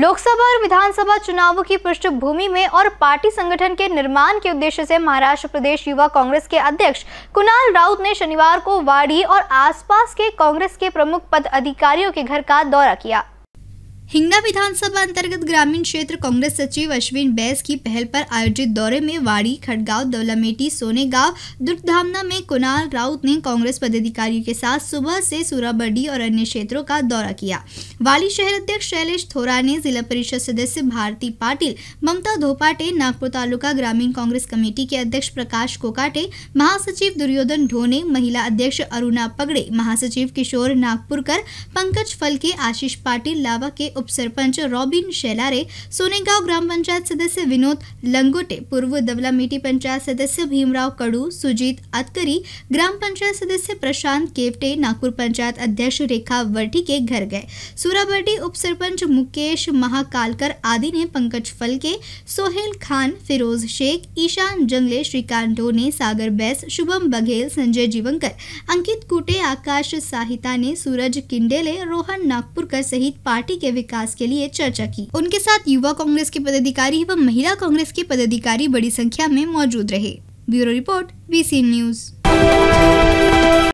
लोकसभा और विधानसभा चुनावों की पृष्ठभूमि में और पार्टी संगठन के निर्माण के उद्देश्य से महाराष्ट्र प्रदेश युवा कांग्रेस के अध्यक्ष कुणाल राउत ने शनिवार को वाड़ी और आसपास के कांग्रेस के प्रमुख पद अधिकारियों के घर का दौरा किया हिंगना विधानसभा अंतर्गत ग्रामीण क्षेत्र कांग्रेस सचिव अश्विन बैस की पहल पर आयोजित दौरे में वाड़ी खड़गांव दौलामेटी सोनेगांव दुर्धामना में कुणाल राउत ने कांग्रेस पदाधिकारियों के साथ सुबह से सूराबड्डी और अन्य क्षेत्रों का दौरा किया वाली शहर अध्यक्ष शैलेश थोरा ने जिला परिषद सदस्य भारती पाटिल ममता धोपाटे नागपुर तालुका ग्रामीण कांग्रेस कमेटी के अध्यक्ष प्रकाश कोकाटे महासचिव दुर्योधन ढोने महिला अध्यक्ष अरुणा पगड़े महासचिव किशोर नागपुरकर पंकज फलके आशीष पाटिल लावा के उपसरपंच रॉबिन शेलारे सोनेगांव ग्राम पंचायत सदस्य विनोद लंगोटे पूर्व दवलामीटी पंचायत सदस्य भीमराव कडू सुजीत अतकरी ग्राम पंचायत सदस्य प्रशांत केवटे नागपुर पंचायत अध्यक्ष रेखा वर्टी के घर गए सूराबर्टी सरपंच मुकेश महाकालकर आदि ने पंकज फलके सोहेल खान फिरोज शेख ईशान जंगले श्रीकांत डोने सागर बैस शुभम बघेल संजय जीवंकर अंकित कुटे आकाश साहिता ने सूरज किंडेले रोहन नागपुरकर सहित पार्टी के विकास विकास के लिए चर्चा की उनके साथ युवा कांग्रेस के पदाधिकारी व महिला कांग्रेस के पदाधिकारी बड़ी संख्या में मौजूद रहे ब्यूरो रिपोर्ट बी न्यूज